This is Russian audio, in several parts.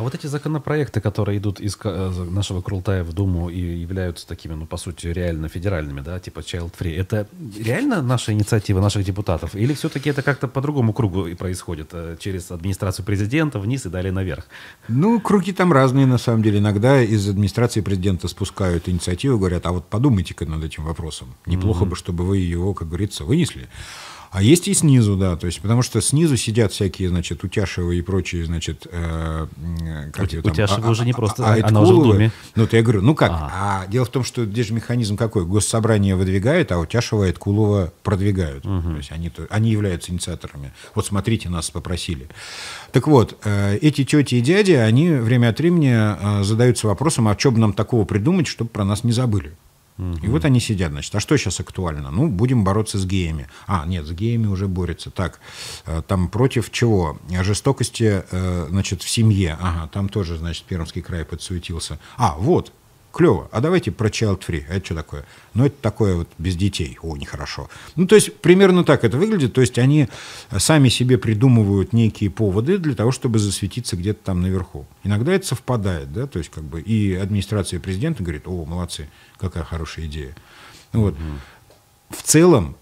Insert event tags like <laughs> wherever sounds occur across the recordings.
А вот эти законопроекты, которые идут из э, нашего Крултая в Думу и являются такими, ну, по сути, реально федеральными, да, типа Child Free, это реально наша инициатива наших депутатов? Или все-таки это как-то по другому кругу и происходит? Э, через администрацию президента вниз и далее наверх? Ну, круги там разные, на самом деле. Иногда из администрации президента спускают инициативу, говорят, а вот подумайте-ка над этим вопросом. Неплохо mm-hmm. бы, чтобы вы его, как говорится, вынесли. А есть и снизу, да, то есть, потому что снизу сидят всякие, значит, утяшевые и прочие, значит, э, как У, там, Утяшева а, уже не а, просто, а, а, а, а она уже в Думе. Ну, то я говорю, ну как, а. а дело в том, что здесь же механизм какой, госсобрание выдвигает, а Утяшева и Эткулова продвигают, угу. то есть они, они являются инициаторами. Вот смотрите, нас попросили. Так вот, э, эти тети и дяди, они время от времени э, задаются вопросом, а что бы нам такого придумать, чтобы про нас не забыли. И вот они сидят, значит, а что сейчас актуально? Ну, будем бороться с геями. А, нет, с геями уже борются. Так, э, там против чего? Жестокости, э, значит, в семье. Ага, там тоже, значит, Пермский край подсуетился. А, вот, клево, а давайте про child free, а это что такое? Ну, это такое вот без детей, о, нехорошо. Ну, то есть, примерно так это выглядит, то есть, они сами себе придумывают некие поводы для того, чтобы засветиться где-то там наверху. Иногда это совпадает, да, то есть, как бы, и администрация президента говорит, о, молодцы, какая хорошая идея. Вот. Угу. В целом,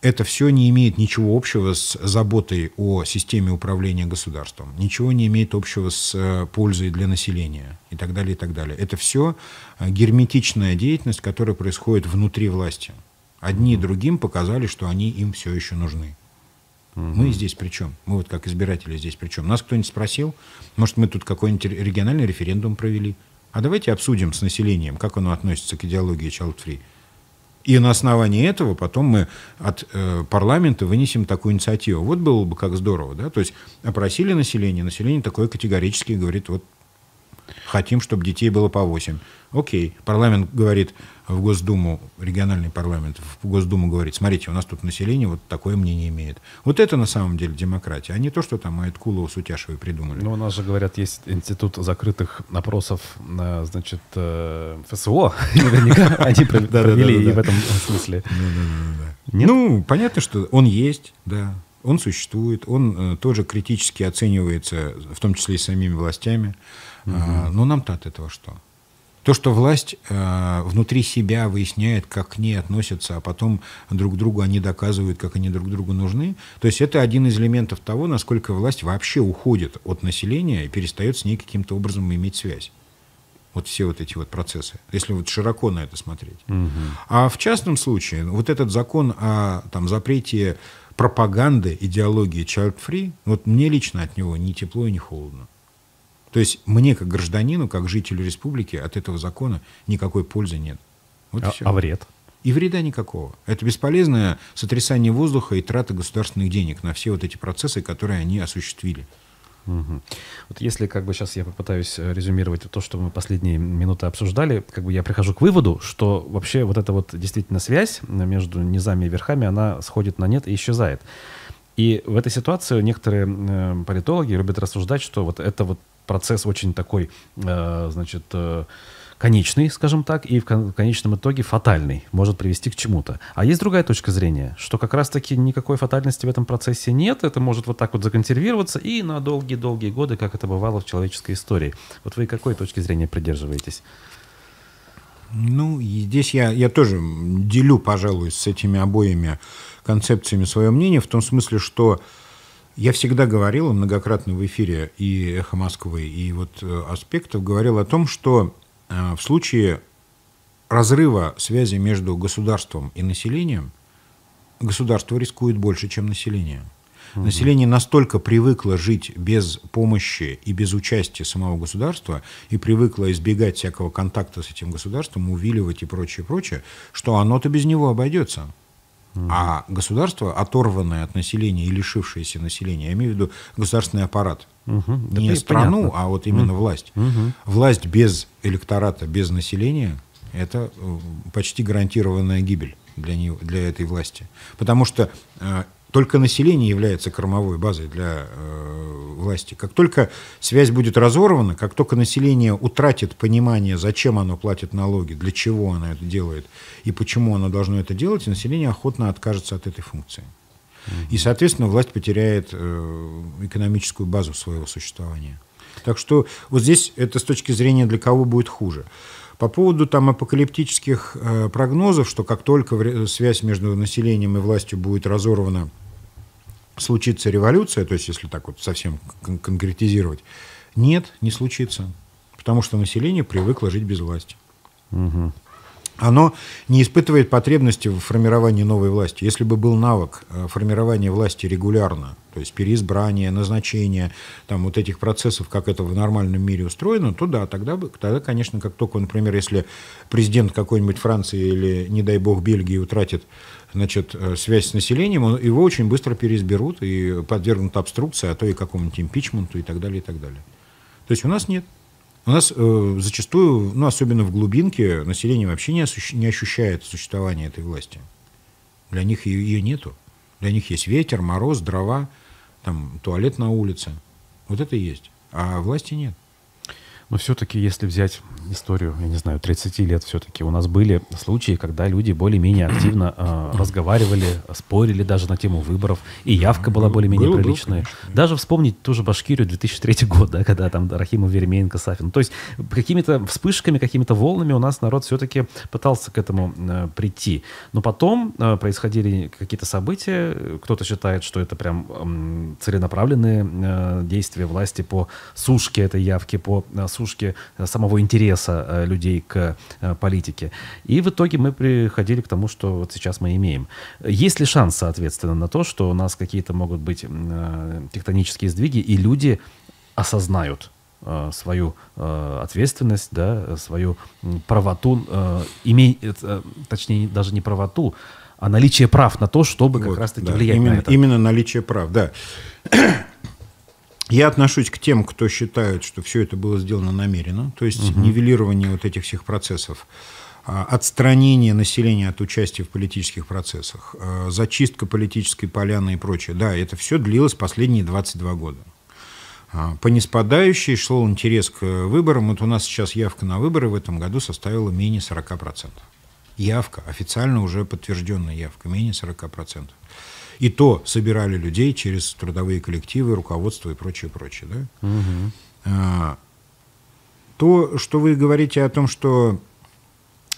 это все не имеет ничего общего с заботой о системе управления государством, ничего не имеет общего с э, пользой для населения и так далее, и так далее. Это все э, герметичная деятельность, которая происходит внутри власти. Одни mm-hmm. другим показали, что они им все еще нужны. Mm-hmm. Мы здесь при чем? Мы вот как избиратели здесь при чем? Нас кто-нибудь спросил, может, мы тут какой-нибудь региональный референдум провели? А давайте обсудим с населением, как оно относится к идеологии child-free. И на основании этого потом мы от э, парламента вынесем такую инициативу. Вот было бы как здорово, да? То есть опросили население, население такое категорически говорит, вот Хотим, чтобы детей было по 8. Окей. Парламент говорит в Госдуму, региональный парламент в Госдуму говорит, смотрите, у нас тут население вот такое мнение имеет. Вот это на самом деле демократия, а не то, что там Айткулова, Сутяшева придумали. Ну, у нас же, говорят, есть институт закрытых опросов, значит, э, ФСО. <laughs> Наверняка они провели и в этом смысле. Ну, ну, понятно, что он есть, да. Он существует, он э, тоже критически оценивается, в том числе и самими властями. Угу. А, ну нам-то от этого что? То, что власть э, внутри себя выясняет, как к ней относятся, а потом друг другу они доказывают, как они друг другу нужны, то есть это один из элементов того, насколько власть вообще уходит от населения и перестает с ней каким-то образом иметь связь. Вот все вот эти вот процессы, если вот широко на это смотреть. Угу. А в частном случае ну, вот этот закон о там, запрете пропаганды, идеологии child-free, вот мне лично от него ни тепло и ни холодно. То есть мне, как гражданину, как жителю республики, от этого закона никакой пользы нет. Вот а, все. а вред? И вреда никакого. Это бесполезное сотрясание воздуха и трата государственных денег на все вот эти процессы, которые они осуществили. Угу. Вот если как бы сейчас я попытаюсь э, резюмировать то, что мы последние минуты обсуждали, как бы я прихожу к выводу, что вообще вот эта вот действительно связь между низами и верхами, она сходит на нет и исчезает. И в этой ситуации некоторые э, политологи любят рассуждать, что вот это вот процесс очень такой, э, значит, э, конечный, скажем так, и в конечном итоге фатальный, может привести к чему-то. А есть другая точка зрения, что как раз-таки никакой фатальности в этом процессе нет, это может вот так вот законсервироваться и на долгие-долгие годы, как это бывало в человеческой истории. Вот вы какой точки зрения придерживаетесь? Ну, и здесь я, я тоже делю, пожалуй, с этими обоими концепциями свое мнение, в том смысле, что э, я всегда говорил, многократно в эфире и «Эхо Москвы», и вот э, «Аспектов» говорил о том, что э, в случае разрыва связи между государством и населением государство рискует больше, чем население. Угу. Население настолько привыкло жить без помощи и без участия самого государства и привыкло избегать всякого контакта с этим государством, увиливать и прочее, прочее, что оно-то без него обойдется. А государство, оторванное от населения и лишившееся населения, я имею в виду государственный аппарат, угу. не да, страну, понятно. а вот именно угу. власть. Угу. Власть без электората, без населения – это э, почти гарантированная гибель для, нее, для этой власти. Потому что э, только население является кормовой базой для э, власти. Как только связь будет разорвана, как только население утратит понимание, зачем оно платит налоги, для чего оно это делает и почему оно должно это делать, население охотно откажется от этой функции. И, соответственно, власть потеряет э, экономическую базу своего существования. Так что вот здесь это с точки зрения для кого будет хуже. По поводу там апокалиптических э, прогнозов, что как только связь между населением и властью будет разорвана, случится революция, то есть если так вот совсем кон конкретизировать, нет, не случится, потому что население привыкло жить без власти. Угу оно не испытывает потребности в формировании новой власти. Если бы был навык э, формирования власти регулярно, то есть переизбрание, назначение, там вот этих процессов, как это в нормальном мире устроено, то да, тогда, бы, тогда конечно, как только, например, если президент какой-нибудь Франции или, не дай бог, Бельгии утратит значит, э, связь с населением, его очень быстро переизберут и подвергнут обструкции, а то и какому-нибудь импичменту и так далее, и так далее. То есть у нас нет. У нас э, зачастую, ну, особенно в глубинке, население вообще не, осу- не ощущает существование этой власти. Для них ее, ее нету. Для них есть ветер, мороз, дрова, там, туалет на улице. Вот это есть. А власти нет. Но все-таки, если взять историю, я не знаю, 30 лет все-таки, у нас были случаи, когда люди более-менее <clears throat> активно э, разговаривали, спорили даже на тему выборов, и явка была более-менее приличная. Был, даже вспомнить ту же Башкирию 2003 год, да, когда там Рахимов, Веремеенко, Сафин. То есть какими-то вспышками, какими-то волнами у нас народ все-таки пытался к этому э, прийти. Но потом э, происходили какие-то события, кто-то считает, что это прям э, целенаправленные э, действия власти по сушке этой явки, по э, отсушки э, самого интереса э, людей к э, политике. И в итоге мы приходили к тому, что вот сейчас мы имеем. Есть ли шанс, соответственно, на то, что у нас какие-то могут быть тектонические сдвиги, и люди осознают свою ответственность, да, свою правоту, имеет точнее, даже не правоту, а наличие прав на то, чтобы как вот, раз-таки да, влиять именно, на это. Именно наличие прав, да. Я отношусь к тем, кто считает, что все это было сделано намеренно, то есть угу. нивелирование вот этих всех процессов, а, отстранение населения от участия в политических процессах, а, зачистка политической поляны и прочее. Да, это все длилось последние 22 года. А, по неспадающей шел интерес к выборам. Вот у нас сейчас явка на выборы в этом году составила менее 40%. Явка, официально уже подтвержденная явка, менее 40%. И то собирали людей через трудовые коллективы, руководство и прочее, прочее. Да? Угу. А, то, что вы говорите о том, что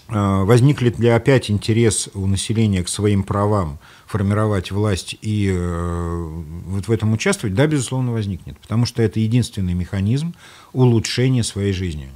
а, возникнет ли опять интерес у населения к своим правам формировать власть и э, вот в этом участвовать, да, безусловно, возникнет, потому что это единственный механизм улучшения своей жизни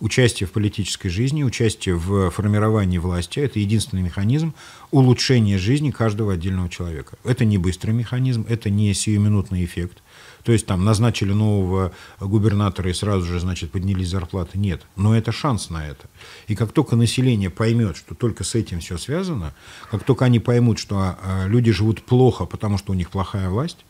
участие в политической жизни, участие в формировании власти – это единственный механизм улучшения жизни каждого отдельного человека. Это не быстрый механизм, это не сиюминутный эффект. То есть там назначили нового губернатора и сразу же, значит, поднялись зарплаты. Нет. Но это шанс на это. И как только население поймет, что только с этим все связано, как только они поймут, что а, а, люди живут плохо, потому что у них плохая власть,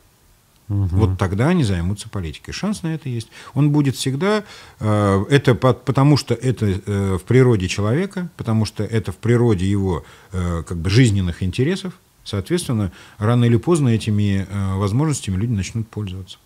Угу. Вот тогда они займутся политикой. Шанс на это есть. Он будет всегда... Э, это потому что это э, в природе человека, потому что это в природе его э, как бы жизненных интересов. Соответственно, рано или поздно этими возможностями люди начнут пользоваться.